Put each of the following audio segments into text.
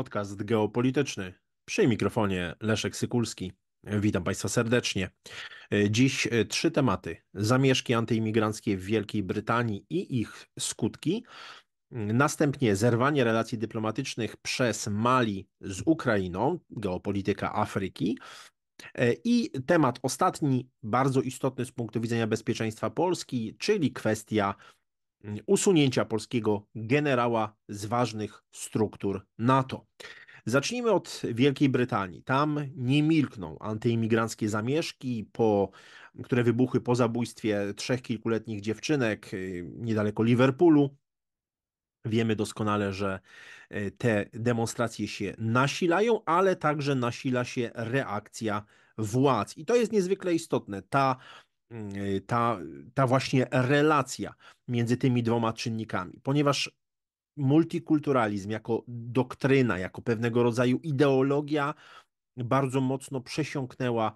Podcast geopolityczny. Przy mikrofonie Leszek Sykulski. Witam Państwa serdecznie. E, dziś e, trzy tematy: zamieszki antyimigranckie w Wielkiej Brytanii i ich skutki. Mm, następnie zerwanie relacji dyplomatycznych przez Mali z Ukrainą, geopolityka Afryki. E, I temat ostatni, bardzo istotny z punktu widzenia bezpieczeństwa Polski, czyli kwestia usunięcia polskiego generała z ważnych struktur NATO. Zacznijmy od Wielkiej Brytanii. Tam nie milkną antyimigranckie zamieszki, po, które wybuchły po zabójstwie trzech kilkuletnich dziewczynek y, niedaleko Liverpoolu. Wiemy doskonale, że y, te demonstracje się nasilają, ale także nasila się reakcja władz. I to jest niezwykle istotne. Ta Y, ta, ta właśnie relacja między tymi dwoma czynnikami, ponieważ multikulturalizm jako doktryna, jako pewnego rodzaju ideologia bardzo mocno przesiąknęła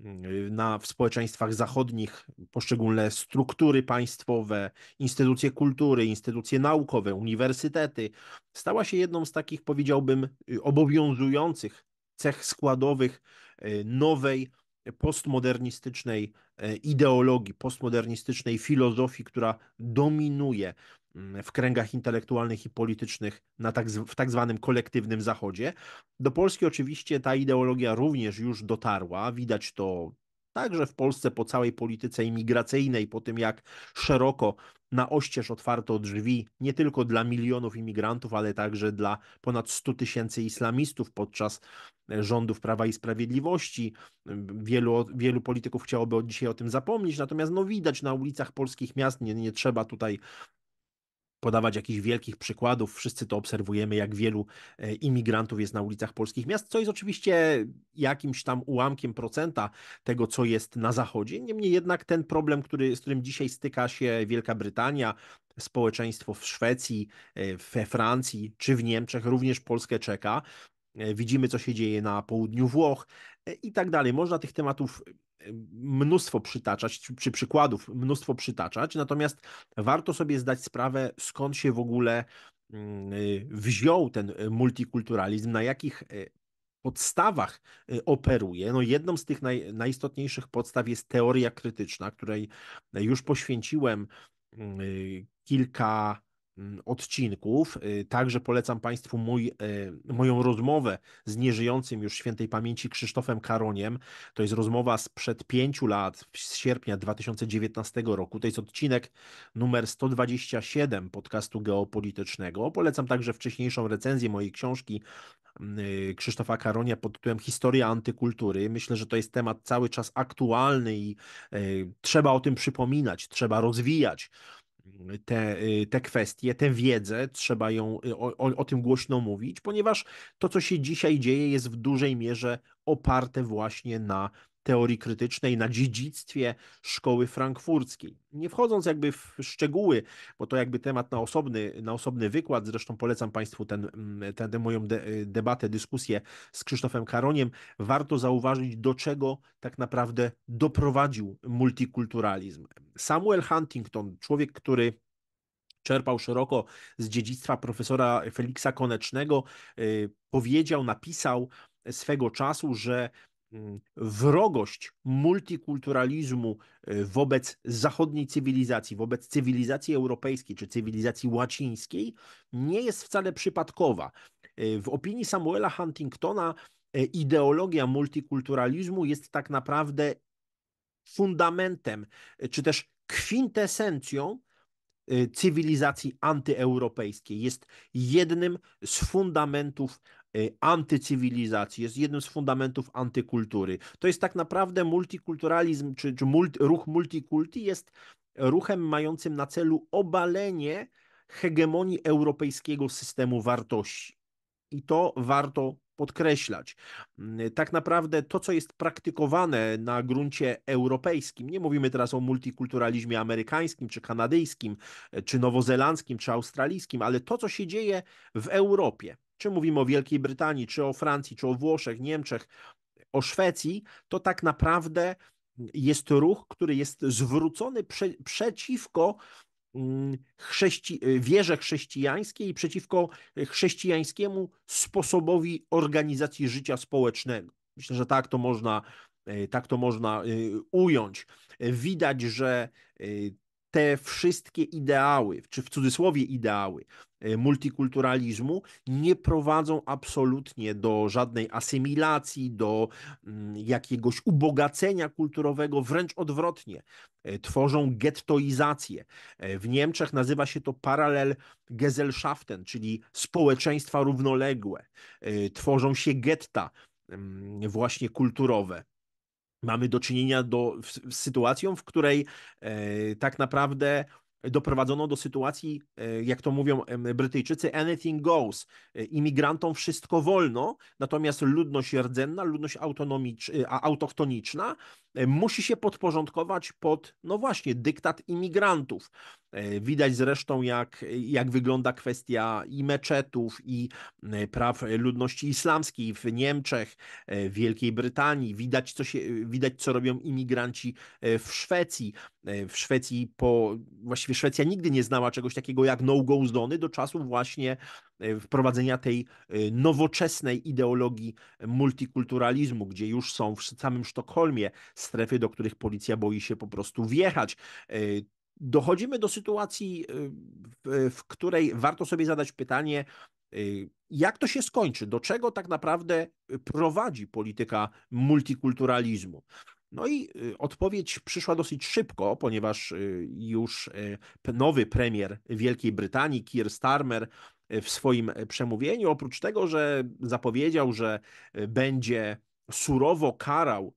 y, na, w społeczeństwach zachodnich poszczególne struktury państwowe, instytucje kultury, instytucje naukowe, uniwersytety. Stała się jedną z takich, powiedziałbym, y, obowiązujących cech składowych nowej postmodernistycznej E, ideologii postmodernistycznej, filozofii, która dominuje mm, w kręgach intelektualnych i politycznych na tak, w tak zwanym kolektywnym Zachodzie. Do Polski oczywiście ta ideologia również już dotarła. Widać to także w Polsce po całej polityce imigracyjnej, po tym jak szeroko na oścież otwarto drzwi nie tylko dla milionów imigrantów, ale także dla ponad 100 tysięcy islamistów podczas e, rządów Prawa i Sprawiedliwości. Wielu, wielu polityków chciałoby dzisiaj o tym zapomnieć, natomiast no widać na ulicach polskich miast, nie, nie trzeba tutaj podawać jakichś wielkich przykładów. Wszyscy to obserwujemy, jak wielu e, imigrantów jest na ulicach polskich miast, co jest oczywiście jakimś tam ułamkiem procenta tego, co jest na zachodzie. Niemniej jednak ten problem, który, z którym dzisiaj styka się Wielka Brytania, społeczeństwo w Szwecji, e, we Francji czy w Niemczech, również Polskę czeka e, widzimy, co się dzieje na południu Włoch i tak dalej. Można tych tematów mnóstwo przytaczać, czy przykładów mnóstwo przytaczać, natomiast warto sobie zdać sprawę, skąd się w ogóle mm, y, wziął ten y, multikulturalizm, na jakich y, podstawach operuje. No jedną z tych naj, najistotniejszych podstaw jest teoria krytyczna, której już poświęciłem mm, kilka Mm, odcinków. Y, także polecam Państwu mój, y, moją rozmowę z nieżyjącym już świętej pamięci Krzysztofem Karoniem. To jest rozmowa sprzed pięciu lat, z sierpnia 2019 roku. To jest odcinek numer 127 podcastu geopolitycznego. Polecam także wcześniejszą recenzję mojej książki mm, y, Krzysztofa Karonia pod tytułem Historia antykultury. Myślę, że to jest temat cały czas aktualny i trzeba o tym przypominać, trzeba rozwijać te, y, te kwestie, tę wiedzę, trzeba ją, y, o, o, tym głośno mówić, ponieważ to, co się dzisiaj dzieje, jest w dużej mierze oparte właśnie na teorii krytycznej na dziedzictwie szkoły frankfurckiej. Nie wchodząc jakby w szczegóły, bo to jakby temat na osobny, na osobny wykład, zresztą polecam Państwu mm, tę ten, ten, moją de, y, debatę, dyskusję z Krzysztofem Karoniem, warto zauważyć, do czego tak naprawdę doprowadził multikulturalizm. Samuel Huntington, człowiek, który czerpał szeroko z dziedzictwa profesora Feliksa Konecznego, y, powiedział, napisał swego czasu, że Mm, wrogość multikulturalizmu e, wobec zachodniej cywilizacji, wobec cywilizacji europejskiej czy cywilizacji łacińskiej nie jest wcale przypadkowa. E, w opinii Samuela Huntingtona e, ideologia multikulturalizmu jest tak naprawdę fundamentem, czy też kwintesencją cywilizacji antyeuropejskiej. Jest jednym z fundamentów Y, antycywilizacji, jest jednym z fundamentów antykultury. To jest tak naprawdę multikulturalizm, czy, czy multi, ruch multikulti jest ruchem mającym na celu obalenie hegemonii europejskiego systemu wartości. I to warto podkreślać. Mm, tak naprawdę to, co jest praktykowane na gruncie europejskim, nie mówimy teraz o multikulturalizmie amerykańskim, czy kanadyjskim, e, czy nowozelandzkim, czy australijskim, ale to, co się dzieje w Europie, czy mówimy o Wielkiej Brytanii, czy o Francji, czy o Włoszech, Niemczech, o Szwecji, to tak naprawdę jest ruch, który jest zwrócony prze, przeciwko mm, chrześci wierze chrześcijańskiej i przeciwko chrześcijańskiemu sposobowi organizacji życia społecznego. Myślę, że tak to można, e, tak to można e, ująć. E, widać, że te wszystkie ideały, czy w cudzysłowie ideały e, multikulturalizmu nie prowadzą absolutnie do żadnej asymilacji, do mm, jakiegoś ubogacenia kulturowego, wręcz odwrotnie. E, tworzą gettoizację. E, w Niemczech nazywa się to paralel Gesellschaften, czyli społeczeństwa równoległe. Tworzą się getta mm, właśnie kulturowe mamy do czynienia do, z sytuacją, w której e, tak naprawdę doprowadzono do sytuacji, e, jak to mówią Brytyjczycy, anything goes. E, imigrantom wszystko wolno, natomiast ludność rdzenna, ludność e, autochtoniczna musi się podporządkować pod, no właśnie, dyktat imigrantów. E, widać zresztą, jak, jak wygląda kwestia i meczetów, i e, praw ludności islamskiej w Niemczech, e, w Wielkiej Brytanii. Widać, co, się, widać, co robią imigranci w Szwecji. W Szwecji, po, właściwie Szwecja nigdy nie znała czegoś takiego jak no-go zone do czasu właśnie wprowadzenia tej nowoczesnej ideologii multikulturalizmu, gdzie już są w samym Sztokholmie strefy, do których policja boi się po prostu wjechać dochodzimy do sytuacji, y, w której warto sobie zadać pytanie, y, jak to się skończy? Do czego tak naprawdę prowadzi polityka multikulturalizmu? No i y, odpowiedź przyszła dosyć szybko, ponieważ już nowy premier Wielkiej Brytanii, Keir Starmer, w swoim przemówieniu, oprócz tego, że zapowiedział, że będzie surowo karał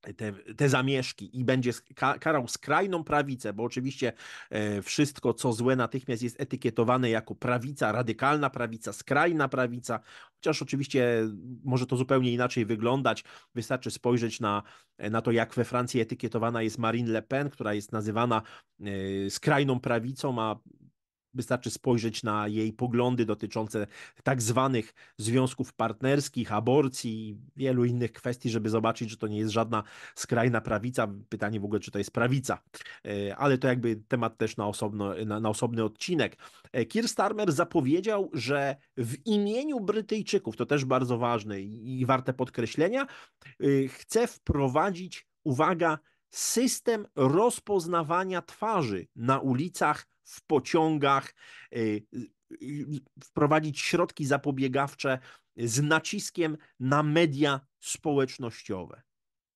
te, te zamieszki i będzie karał skrajną prawicę, bo oczywiście e, wszystko, co złe natychmiast jest etykietowane jako prawica, radykalna prawica, skrajna prawica, chociaż oczywiście może to zupełnie inaczej wyglądać. Wystarczy spojrzeć na, na to, jak we Francji etykietowana jest Marine Le Pen, która jest nazywana e, skrajną prawicą, a Wystarczy spojrzeć na jej poglądy dotyczące tak zwanych związków partnerskich, aborcji i wielu innych kwestii, żeby zobaczyć, że to nie jest żadna skrajna prawica. Pytanie w ogóle, czy to jest prawica. E, ale to jakby temat też na, osobno, na, na osobny odcinek. E, Kier Starmer zapowiedział, że w imieniu Brytyjczyków, to też bardzo ważne i warte podkreślenia, e, chce wprowadzić, uwaga, system rozpoznawania twarzy na ulicach, w pociągach, y, y, y, wprowadzić środki zapobiegawcze z naciskiem na media społecznościowe.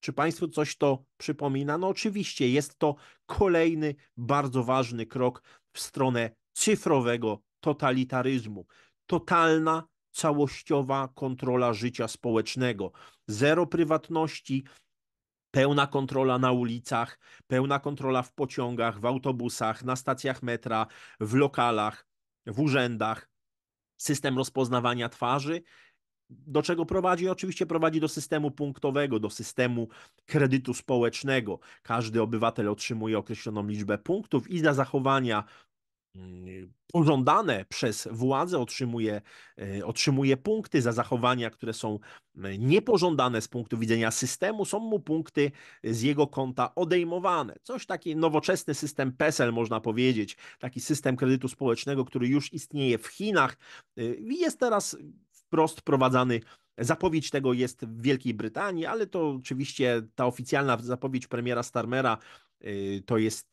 Czy Państwu coś to przypomina? No, oczywiście, jest to kolejny bardzo ważny krok w stronę cyfrowego totalitaryzmu. Totalna, całościowa kontrola życia społecznego. Zero prywatności, pełna kontrola na ulicach, pełna kontrola w pociągach, w autobusach, na stacjach metra, w lokalach, w urzędach, system rozpoznawania twarzy. Do czego prowadzi? Oczywiście prowadzi do systemu punktowego, do systemu kredytu społecznego. Każdy obywatel otrzymuje określoną liczbę punktów i dla zachowania Mm, y, pożądane przez władzę otrzymuje, e, otrzymuje punkty za zachowania, które są e, niepożądane z punktu widzenia systemu, są mu punkty e, z jego konta odejmowane. Coś taki nowoczesny system PESEL, można powiedzieć, taki system kredytu społecznego, który już istnieje w Chinach i jest teraz wprost wprowadzany Zapowiedź tego jest w Wielkiej Brytanii, ale to oczywiście ta oficjalna zapowiedź premiera Starmera to jest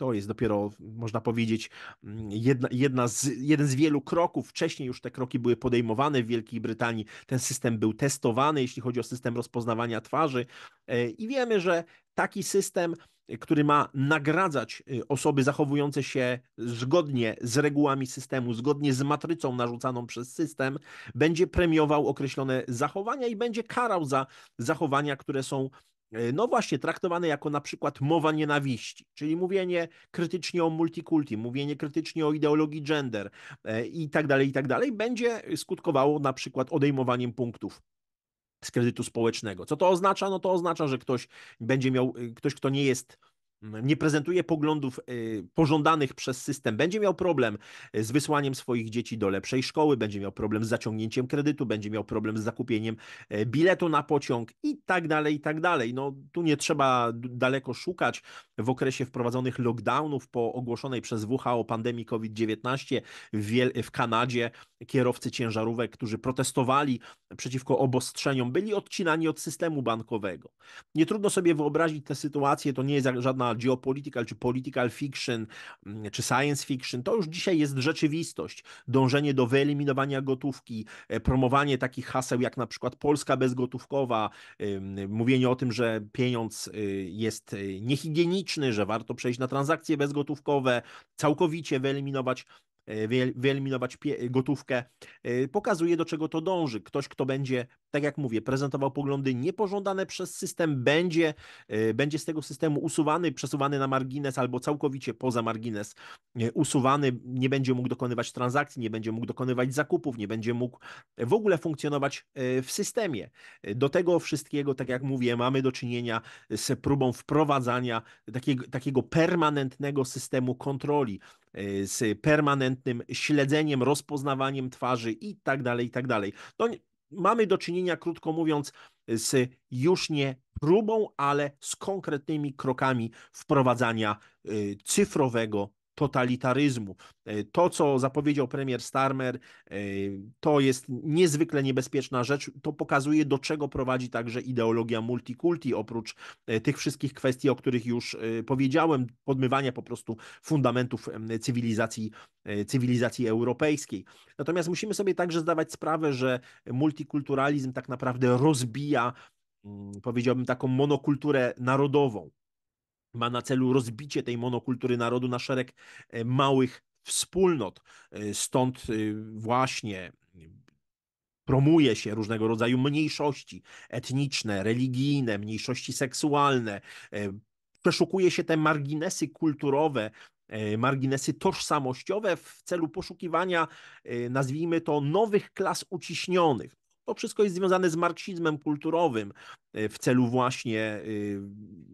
to jest dopiero, można powiedzieć, mm, jedna, jedna z, jeden z wielu kroków. Wcześniej już te kroki były podejmowane w Wielkiej Brytanii. Ten system był testowany, jeśli chodzi o system rozpoznawania twarzy. E, I wiemy, że taki system, który ma nagradzać y, osoby zachowujące się zgodnie z regułami systemu, zgodnie z matrycą narzucaną przez system, będzie premiował określone zachowania i będzie karał za zachowania, które są E, no właśnie, traktowane jako na przykład mowa nienawiści, czyli mówienie krytycznie o multikulti, mówienie krytycznie o ideologii gender e, i tak dalej, i tak dalej, będzie skutkowało na przykład odejmowaniem punktów z kredytu społecznego. Co to oznacza? No to oznacza, że ktoś będzie miał, e, ktoś kto nie jest nie prezentuje poglądów y, pożądanych przez system, będzie miał problem y, z wysłaniem swoich dzieci do lepszej szkoły, będzie miał problem z zaciągnięciem kredytu, będzie miał problem z zakupieniem y, biletu na pociąg i tak dalej, i tak dalej. No tu nie trzeba daleko szukać. W okresie wprowadzonych lockdownów po ogłoszonej przez WHO pandemii COVID-19 w, Kanadzie kierowcy ciężarówek, którzy protestowali przeciwko obostrzeniom, byli odcinani od systemu bankowego. Nie trudno sobie wyobrazić tę sytuację, to nie jest żadna geopolitical, czy political fiction, mm, czy science fiction, to już dzisiaj jest rzeczywistość. Dążenie do wyeliminowania gotówki, e, promowanie takich haseł jak na przykład Polska bezgotówkowa, mówienie o tym, że pieniądz y, jest y, niehigieniczny, że warto przejść na transakcje bezgotówkowe, całkowicie wyeliminować wyeliminować gotówkę, e, pokazuje do czego to dąży. Ktoś, kto będzie, tak jak mówię, prezentował poglądy niepożądane przez system, będzie, e, będzie z tego systemu usuwany, przesuwany na margines albo całkowicie poza margines, e, usuwany, nie będzie mógł dokonywać transakcji, nie będzie mógł dokonywać zakupów, nie będzie mógł w ogóle funkcjonować w systemie. Do tego wszystkiego, tak jak mówię, mamy do czynienia z próbą wprowadzania takiego, takiego permanentnego systemu kontroli, Y, z permanentnym śledzeniem, rozpoznawaniem twarzy i tak dalej, i tak dalej. To mamy do czynienia, krótko mówiąc, z już nie próbą, ale z konkretnymi krokami wprowadzania y, cyfrowego totalitaryzmu. E, to, co zapowiedział premier Starmer, e, to jest niezwykle niebezpieczna rzecz. To pokazuje, do czego prowadzi także ideologia multikulti, oprócz e, tych wszystkich kwestii, o których już powiedziałem, podmywania po prostu fundamentów cywilizacji, cywilizacji europejskiej. Natomiast musimy sobie także zdawać sprawę, że multikulturalizm tak naprawdę rozbija, mm, powiedziałbym, taką monokulturę narodową ma na celu rozbicie tej monokultury narodu na szereg e, małych wspólnot. E, stąd e, właśnie promuje się różnego rodzaju mniejszości etniczne, religijne, mniejszości seksualne. Przeszukuje się te marginesy kulturowe, marginesy tożsamościowe w celu poszukiwania, nazwijmy to, nowych klas uciśnionych. To wszystko jest związane z marksizmem kulturowym e, w celu właśnie e,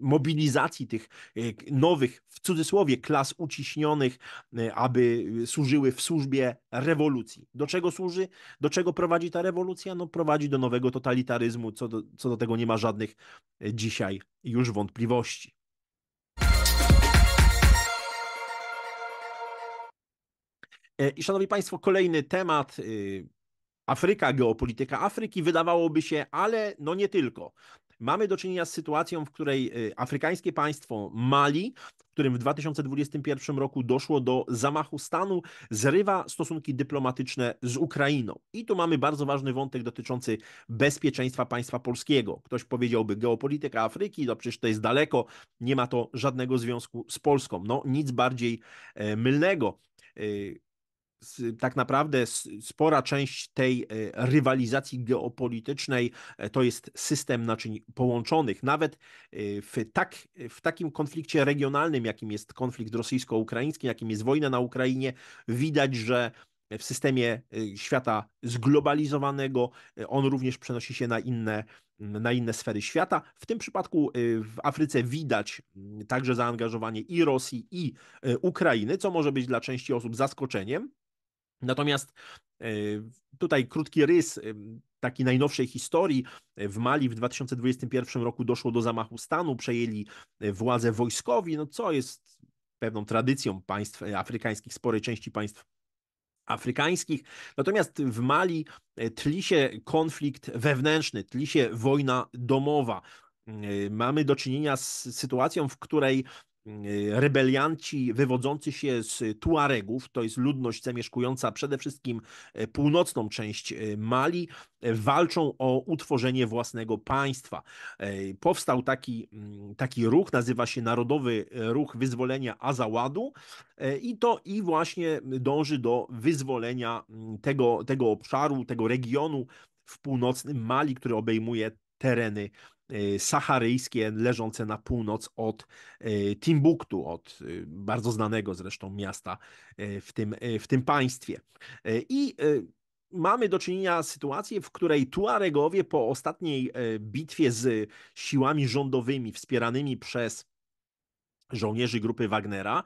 mobilizacji tych e, nowych, w cudzysłowie, klas uciśnionych, aby służyły w służbie rewolucji. Do czego służy? Do czego prowadzi ta rewolucja? No prowadzi do nowego totalitaryzmu, co do, co do tego nie ma żadnych dzisiaj już wątpliwości. I szanowni Państwo, kolejny temat, y, Afryka, geopolityka Afryki, wydawałoby się, ale no nie tylko. Mamy do czynienia z sytuacją, w której y, afrykańskie państwo Mali, w którym w 2021 roku doszło do zamachu stanu, zrywa stosunki dyplomatyczne z Ukrainą. I tu mamy bardzo ważny wątek dotyczący bezpieczeństwa państwa polskiego. Ktoś powiedziałby geopolityka Afryki, to no przecież to jest daleko, nie ma to żadnego związku z Polską. No nic bardziej e, mylnego y, tak naprawdę spora część tej e, rywalizacji geopolitycznej e, to jest system naczyń połączonych. Nawet e, w, tak, w takim konflikcie regionalnym, jakim jest konflikt rosyjsko-ukraiński, jakim jest wojna na Ukrainie, widać, że w systemie świata zglobalizowanego. On również przenosi się na inne, na inne sfery świata. W tym przypadku w Afryce widać także zaangażowanie i Rosji, i Ukrainy, co może być dla części osób zaskoczeniem. Natomiast e, tutaj krótki rys e, taki najnowszej historii. E, w Mali w 2021 roku doszło do zamachu stanu, przejęli władzę wojskowi, no co jest pewną tradycją państw afrykańskich, sporej części państw afrykańskich. Natomiast w Mali tli się konflikt wewnętrzny, tli się wojna domowa. Mamy do czynienia z sytuacją, w której Y, rebelianci wywodzący się z Tuaregów, to jest ludność zamieszkująca przede wszystkim e, północną część e, Mali, e, walczą o utworzenie własnego państwa. Powstał taki, mm, taki ruch, nazywa się Narodowy Ruch Wyzwolenia Azawadu i to i właśnie dąży do wyzwolenia mm, tego, tego obszaru, tego regionu w północnym Mali, który obejmuje tereny Y, saharyjskie leżące na północ od y, Timbuktu, od y, bardzo znanego zresztą miasta w tym, w tym państwie. I mamy do czynienia z sytuacją, w której Tuaregowie po ostatniej bitwie z siłami rządowymi wspieranymi przez żołnierzy grupy Wagnera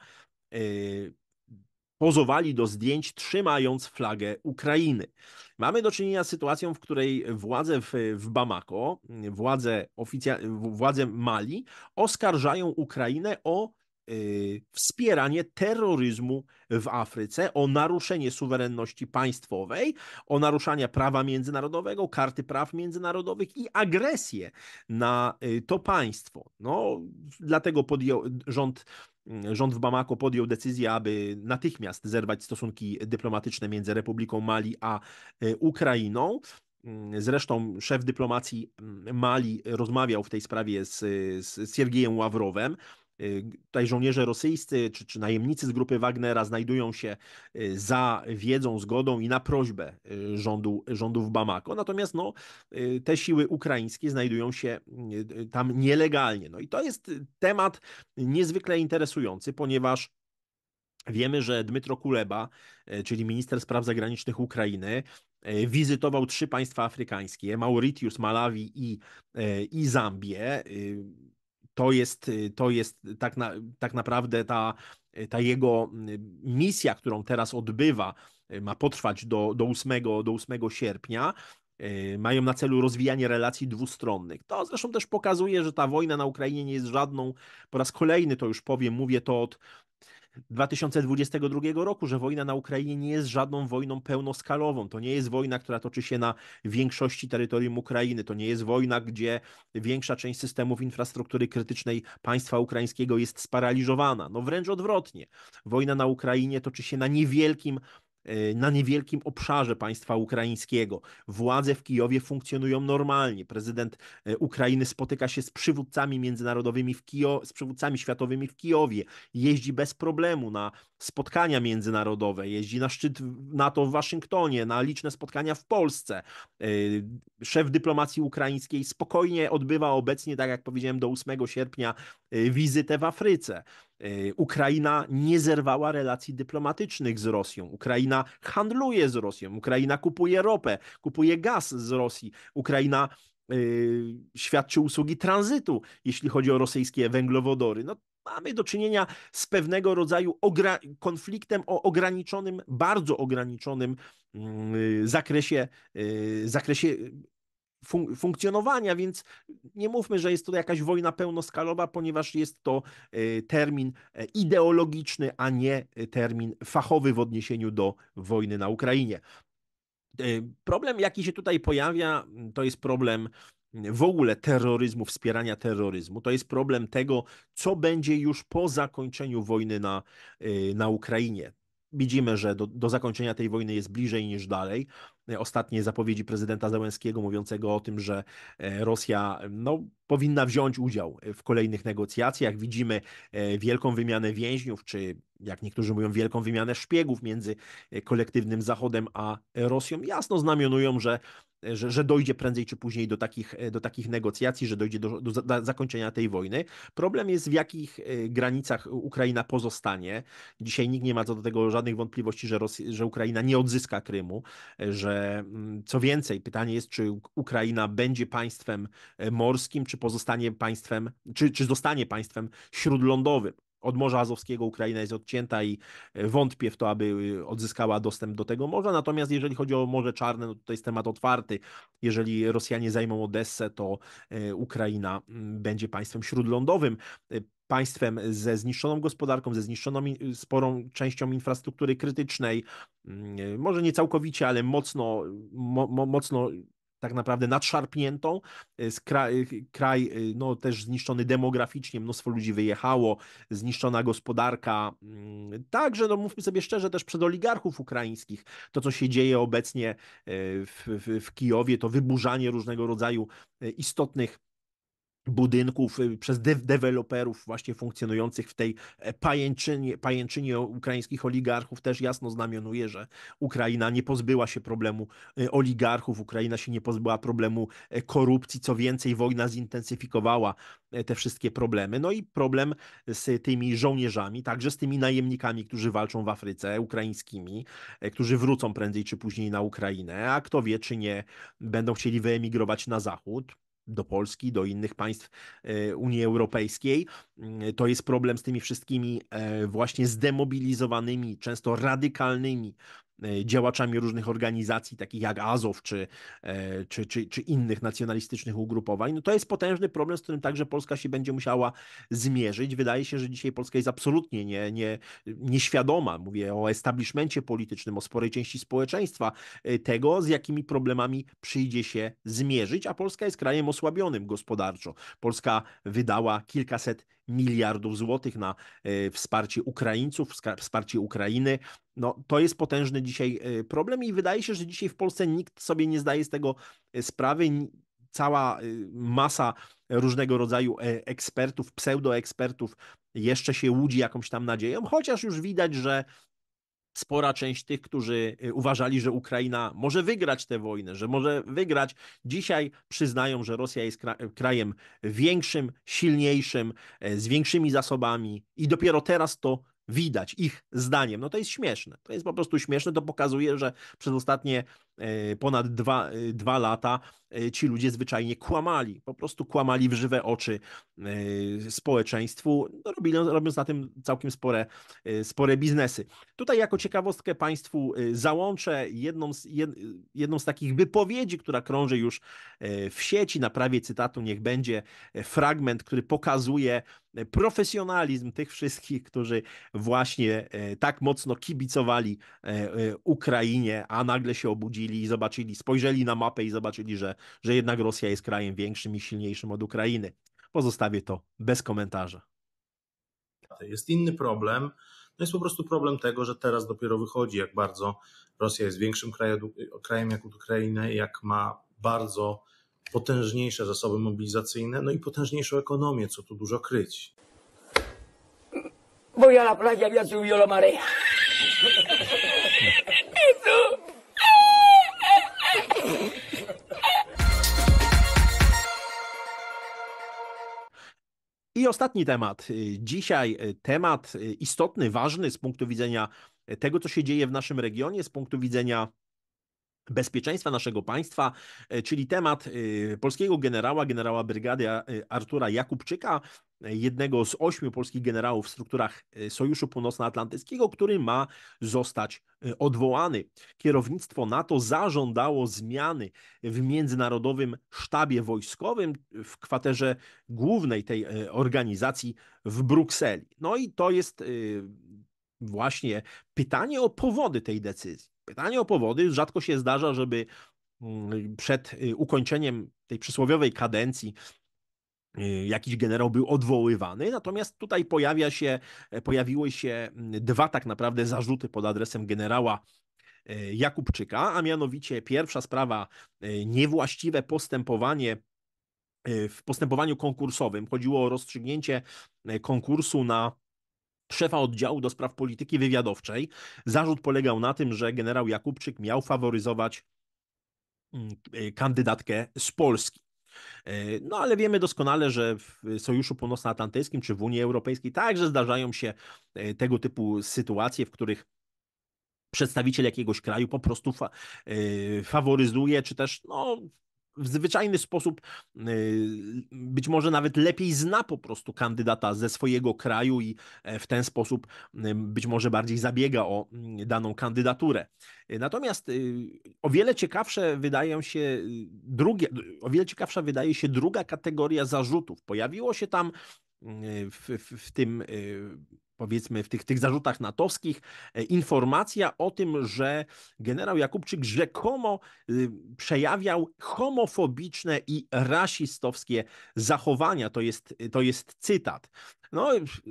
pozowali do zdjęć, trzymając flagę Ukrainy. Mamy do czynienia z sytuacją, w której władze w, w Bamako, władze, oficja- władze Mali oskarżają Ukrainę o y, wspieranie terroryzmu w Afryce, o naruszenie suwerenności państwowej, o naruszanie prawa międzynarodowego, karty praw międzynarodowych i agresję na y, to państwo. No, dlatego podjął, rząd rząd w Bamako podjął decyzję, aby natychmiast zerwać stosunki dyplomatyczne między Republiką Mali a e, Ukrainą. Mm, zresztą szef dyplomacji mm, Mali rozmawiał w tej sprawie z, z Siergiejem Ławrowem. Y, tutaj żołnierze rosyjscy czy, czy najemnicy z grupy Wagnera znajdują się y, za wiedzą, zgodą i na prośbę y, rządu, rządu w Bamako. Natomiast no, te siły ukraińskie znajdują się tam nielegalnie. No i to jest temat niezwykle interesujący, ponieważ Wiemy, że Dmytro Kuleba, czyli minister spraw zagranicznych Ukrainy, wizytował trzy państwa afrykańskie: Mauritius, Malawi i, i Zambię to jest, y, to jest tak, na, tak naprawdę ta, y, ta jego y, misja, którą teraz odbywa, ma potrwać do, do, 8, do 8 sierpnia. Mają na celu rozwijanie relacji dwustronnych. To zresztą też pokazuje, że ta wojna na Ukrainie nie jest żadną, po raz kolejny to już powiem, mówię to od 2022 roku, że wojna na Ukrainie nie jest żadną wojną pełnoskalową. To nie jest wojna, która toczy się na większości terytorium Ukrainy. To nie jest wojna, gdzie większa część systemów infrastruktury krytycznej państwa ukraińskiego jest sparaliżowana. No wręcz odwrotnie. Wojna na Ukrainie toczy się na niewielkim E, na niewielkim obszarze państwa ukraińskiego. Władze w Kijowie funkcjonują normalnie. Prezydent e, Ukrainy spotyka się z przywódcami międzynarodowymi w Kijowie, z przywódcami światowymi w Kijowie. Jeździ bez problemu na spotkania międzynarodowe, jeździ na szczyt NATO w Waszyngtonie, na liczne spotkania w Polsce. E, szef dyplomacji ukraińskiej spokojnie odbywa obecnie, tak jak powiedziałem, do 8 sierpnia wizytę w Afryce. Y, Ukraina nie zerwała relacji dyplomatycznych z Rosją. Ukraina handluje z Rosją. Ukraina kupuje ropę, kupuje gaz z Rosji. Ukraina y, świadczy usługi tranzytu, jeśli chodzi o rosyjskie węglowodory. No, mamy do czynienia z pewnego rodzaju konfliktem o ograniczonym, bardzo ograniczonym mm, y, zakresie, zakresie fun funkcjonowania, więc nie mówmy, że jest to jakaś wojna pełnoskalowa, ponieważ jest to y, termin e, ideologiczny, a nie y, termin fachowy w odniesieniu do wojny na Ukrainie. Y, problem, jaki się tutaj pojawia, mm, to jest problem mm, w ogóle terroryzmu, wspierania terroryzmu. To jest problem tego, co będzie już po zakończeniu wojny na, na Ukrainie. Widzimy, że do, do zakończenia tej wojny jest bliżej niż dalej. E, ostatnie zapowiedzi prezydenta Zełenskiego mówiącego o tym, że e, Rosja no, powinna wziąć udział w kolejnych negocjacjach. Widzimy e, wielką wymianę więźniów, czy jak niektórzy mówią, wielką wymianę szpiegów między kolektywnym Zachodem a Rosją. Jasno znamionują, że E, że, że dojdzie prędzej czy później do takich, e, do takich negocjacji, że dojdzie do, do, do zakończenia tej wojny. Problem jest, w jakich e, granicach Ukraina pozostanie. Dzisiaj nikt nie ma co do tego żadnych wątpliwości, że, Rosja, że Ukraina nie odzyska Krymu, że mm, co więcej, pytanie jest, czy Ukraina będzie państwem morskim, czy pozostanie państwem, czy, czy zostanie państwem śródlądowym od Morza Azowskiego Ukraina jest odcięta i e, wątpię w to, aby e, odzyskała dostęp do tego morza. Natomiast jeżeli chodzi o Morze Czarne, no to jest temat otwarty. Jeżeli Rosjanie zajmą Odessę, to e, Ukraina mm, będzie państwem śródlądowym państwem ze zniszczoną gospodarką, ze zniszczoną sporą częścią infrastruktury krytycznej, mm, może nie całkowicie, ale mocno, mo, mocno tak naprawdę nadszarpniętą. E, e, kraj, kraj e, no, też zniszczony demograficznie, mnóstwo ludzi wyjechało, zniszczona gospodarka. Mm, także, no, mówmy sobie szczerze, też przed oligarchów ukraińskich. To, co się dzieje obecnie w, w, w Kijowie, to wyburzanie różnego rodzaju istotnych budynków y, przez de deweloperów właśnie funkcjonujących w tej e, pajęczynie, pajęczynie ukraińskich oligarchów też jasno znamionuje, że Ukraina nie pozbyła się problemu y, oligarchów, Ukraina się nie pozbyła problemu e, korupcji, co więcej wojna zintensyfikowała e, te wszystkie problemy. No i problem z tymi żołnierzami, także z tymi najemnikami, którzy walczą w Afryce, ukraińskimi, którzy wrócą prędzej czy później na Ukrainę, a kto wie czy nie będą chcieli wyemigrować na zachód do Polski, do innych państw e, Unii Europejskiej. Mm, to jest problem z tymi wszystkimi e, właśnie zdemobilizowanymi, często radykalnymi E, działaczami różnych organizacji, takich jak Azow czy, e, czy, czy, czy innych nacjonalistycznych ugrupowań, no to jest potężny problem, z którym także Polska się będzie musiała zmierzyć. Wydaje się, że dzisiaj Polska jest absolutnie nie, nie, nieświadoma, mówię o establishmencie politycznym, o sporej części społeczeństwa, e, tego, z jakimi problemami przyjdzie się zmierzyć, a Polska jest krajem osłabionym gospodarczo. Polska wydała kilkaset miliardów złotych na e, wsparcie Ukraińców, wsparcie Ukrainy. No, to jest potężny dzisiaj e, problem i wydaje się, że dzisiaj w Polsce nikt sobie nie zdaje z tego e, sprawy. Cała masa różnego rodzaju ekspertów, pseudoekspertów jeszcze się łudzi jakąś tam nadzieją, chociaż już widać, że spora część tych, którzy y, uważali, że Ukraina może wygrać tę wojnę, że może wygrać, dzisiaj przyznają, że Rosja jest krajem większym, silniejszym, e, z większymi zasobami i dopiero teraz to widać ich zdaniem. No to jest śmieszne. To jest po prostu śmieszne. To pokazuje, że przez ostatnie E, ponad dwa, e, dwa lata e, ci ludzie zwyczajnie kłamali, po prostu kłamali w żywe oczy społeczeństwu, no, robiąc na tym całkiem spore, spore biznesy. Tutaj jako ciekawostkę Państwu załączę jedną z, jed, jedną z takich wypowiedzi, która krąży już w sieci, na prawie cytatu niech będzie fragment, który pokazuje profesjonalizm tych wszystkich, którzy właśnie tak mocno kibicowali Ukrainie, a nagle się obudzili i zobaczyli, spojrzeli na mapę i zobaczyli, że, że jednak Rosja jest krajem większym i silniejszym od Ukrainy. Pozostawię to bez komentarza. Jest inny problem. No jest po prostu problem tego, że teraz dopiero wychodzi, jak bardzo Rosja jest większym krajem, jak jak Ukrainy, jak ma bardzo potężniejsze zasoby mobilizacyjne, no i potężniejszą ekonomię, co tu dużo kryć. Voy a la playa, había y subido I ostatni temat. Dzisiaj e, temat e, istotny, ważny z punktu widzenia e, tego, co się dzieje w naszym regionie, z punktu widzenia bezpieczeństwa naszego państwa, e, czyli temat e, polskiego generała, generała brygady e, Artura Jakubczyka, jednego z ośmiu polskich generałów w strukturach Sojuszu Północnoatlantyckiego, który ma zostać odwołany. Kierownictwo NATO zażądało zmiany w Międzynarodowym Sztabie Wojskowym w kwaterze głównej tej organizacji w Brukseli. No i to jest właśnie pytanie o powody tej decyzji. Pytanie o powody. Rzadko się zdarza, żeby mm, przed y, ukończeniem tej przysłowiowej kadencji y, jakiś generał był odwoływany, natomiast tutaj pojawia się, e, pojawiły się mm, dwa tak naprawdę zarzuty pod adresem generała e, Jakubczyka, a mianowicie pierwsza sprawa e, niewłaściwe postępowanie w postępowaniu konkursowym. Chodziło o rozstrzygnięcie konkursu na szefa oddziału do spraw polityki wywiadowczej. Zarzut polegał na tym, że generał Jakubczyk miał faworyzować mm, e, kandydatkę z Polski. E, no ale wiemy doskonale, że w Sojuszu Północnoatlantyckim czy w Unii Europejskiej także zdarzają się e, tego typu sytuacje, w których przedstawiciel jakiegoś kraju po prostu fa faworyzuje, czy też no, w zwyczajny sposób, y, być może nawet lepiej zna po prostu kandydata ze swojego kraju i e, w ten sposób być może bardziej zabiega o mm, daną kandydaturę. Y, natomiast y, o wiele ciekawsze wydają się drugie, o wiele ciekawsza wydaje się druga kategoria zarzutów. Pojawiło się tam w, w, w tym powiedzmy w tych, tych zarzutach natowskich, e, informacja o tym, że generał Jakubczyk rzekomo y, przejawiał homofobiczne i rasistowskie zachowania. To jest, to jest cytat. No,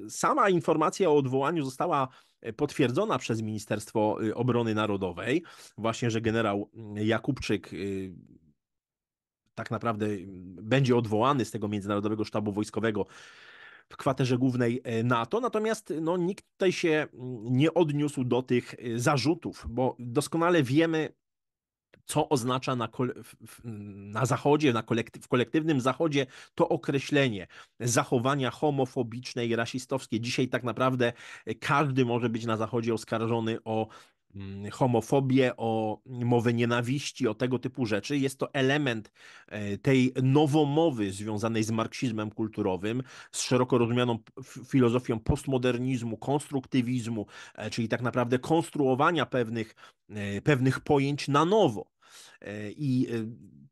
sama informacja o odwołaniu została e, potwierdzona przez Ministerstwo y, Obrony Narodowej, właśnie, że generał mm, Jakubczyk y, tak naprawdę będzie odwołany z tego Międzynarodowego Sztabu Wojskowego w kwaterze głównej e, NATO. Natomiast no, nikt tutaj się mm, nie odniósł do tych e, zarzutów, bo doskonale wiemy, co oznacza na, na zachodzie, na kolekty w kolektywnym zachodzie to określenie zachowania homofobiczne i rasistowskie. Dzisiaj tak naprawdę e, każdy może być na zachodzie oskarżony o Mm, homofobię, o mowę nienawiści, o tego typu rzeczy. Jest to element e, tej nowomowy związanej z marksizmem kulturowym, z szeroko rozumianą filozofią postmodernizmu, konstruktywizmu, e, czyli tak naprawdę konstruowania pewnych, e, pewnych pojęć na nowo i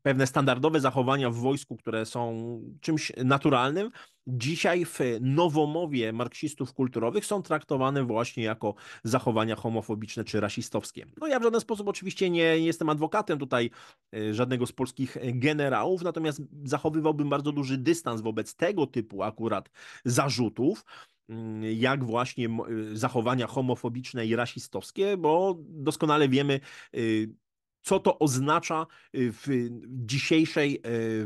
pewne standardowe zachowania w wojsku, które są czymś naturalnym, dzisiaj w nowomowie marksistów kulturowych są traktowane właśnie jako zachowania homofobiczne czy rasistowskie. No ja w żaden sposób oczywiście nie, nie jestem adwokatem tutaj e, żadnego z polskich e, generałów, natomiast zachowywałbym bardzo duży dystans wobec tego typu akurat zarzutów mm, jak właśnie e, zachowania homofobiczne i rasistowskie, bo doskonale wiemy, co to oznacza y, w dzisiejszej,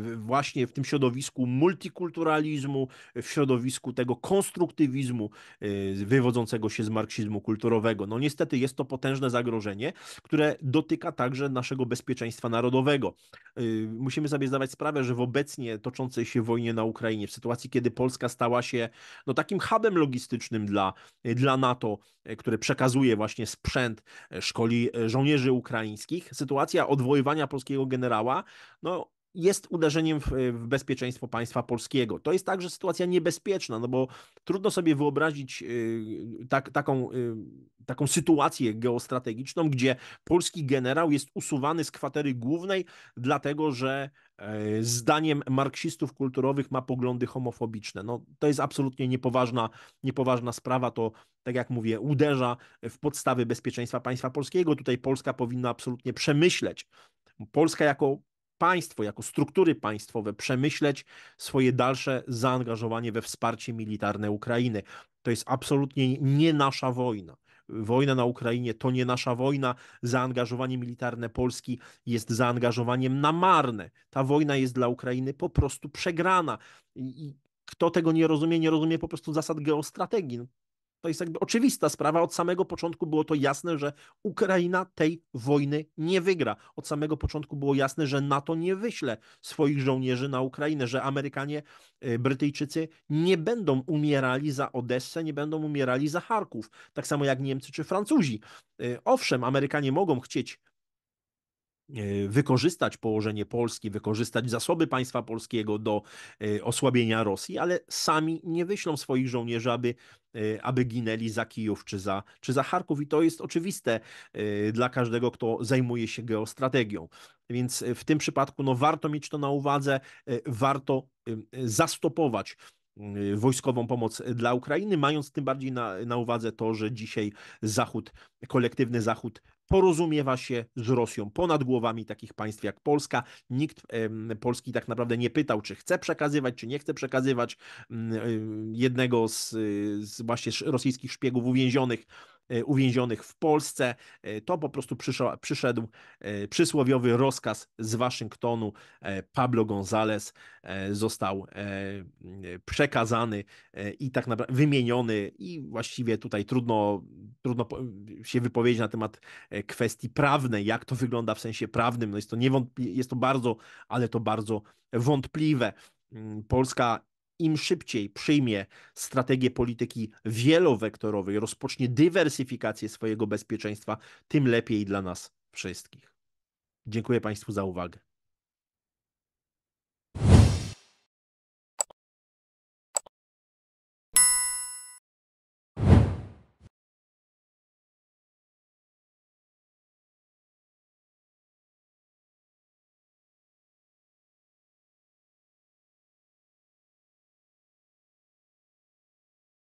e, właśnie w tym środowisku multikulturalizmu, w środowisku tego konstruktywizmu y, wywodzącego się z marksizmu kulturowego. No niestety jest to potężne zagrożenie, które dotyka także naszego bezpieczeństwa narodowego. Y, musimy sobie zdawać sprawę, że w obecnie toczącej się wojnie na Ukrainie, w sytuacji, kiedy Polska stała się no, takim hubem logistycznym dla, dla NATO, e, które przekazuje właśnie sprzęt, e, szkoli żołnierzy ukraińskich, sytuacja sytuacja odwoływania polskiego generała, no jest uderzeniem w, w, bezpieczeństwo państwa polskiego. To jest także sytuacja niebezpieczna, no bo trudno sobie wyobrazić y, tak, taką, y, taką sytuację geostrategiczną, gdzie polski generał jest usuwany z kwatery głównej, dlatego że e, zdaniem marksistów kulturowych ma poglądy homofobiczne. No, to jest absolutnie niepoważna, niepoważna sprawa. To, tak jak mówię, uderza w podstawy bezpieczeństwa państwa polskiego. Tutaj Polska powinna absolutnie przemyśleć. Polska jako państwo, jako struktury państwowe przemyśleć swoje dalsze zaangażowanie we wsparcie militarne Ukrainy. To jest absolutnie nie nasza wojna. Wojna na Ukrainie to nie nasza wojna. Zaangażowanie militarne Polski jest zaangażowaniem namarne. Ta wojna jest dla Ukrainy po prostu przegrana. I kto tego nie rozumie, nie rozumie po prostu zasad geostrategii. No, to jest jakby oczywista sprawa. Od samego początku było to jasne, że Ukraina tej wojny nie wygra. Od samego początku było jasne, że NATO nie wyśle swoich żołnierzy na Ukrainę, że Amerykanie, y, Brytyjczycy nie będą umierali za Odessę, nie będą umierali za Charków. Tak samo jak Niemcy czy Francuzi. Y, owszem, Amerykanie mogą chcieć E, wykorzystać położenie Polski, wykorzystać zasoby państwa polskiego do e, osłabienia Rosji, ale sami nie wyślą swoich żołnierzy, aby, e, aby ginęli za Kijów czy za, czy za Charków. I to jest oczywiste dla każdego, kto zajmuje się geostrategią. Więc w tym przypadku no, warto mieć to na uwadze, warto zastopować wojskową pomoc dla Ukrainy, mając tym bardziej na, na uwadze to, że dzisiaj Zachód, kolektywny Zachód porozumiewa się z Rosją ponad głowami takich państw jak Polska. Nikt Polski tak naprawdę nie pytał, czy chce przekazywać, czy nie chce przekazywać. Mm, y, jednego z, y, z właśnie rosyjskich szpiegów uwięzionych E, uwięzionych w Polsce. E, to po prostu przyszedł, przyszedł przysłowiowy rozkaz z Waszyngtonu. E, Pablo González został przekazany i tak naprawdę wymieniony i właściwie tutaj trudno, trudno się wypowiedzieć na temat kwestii prawnej, jak to wygląda w sensie prawnym. No jest, to niewątpli- jest to bardzo, ale to bardzo wątpliwe. Mm, Polska im szybciej przyjmie strategię polityki wielowektorowej, rozpocznie dywersyfikację swojego bezpieczeństwa, tym lepiej dla nas wszystkich. Dziękuję Państwu za uwagę.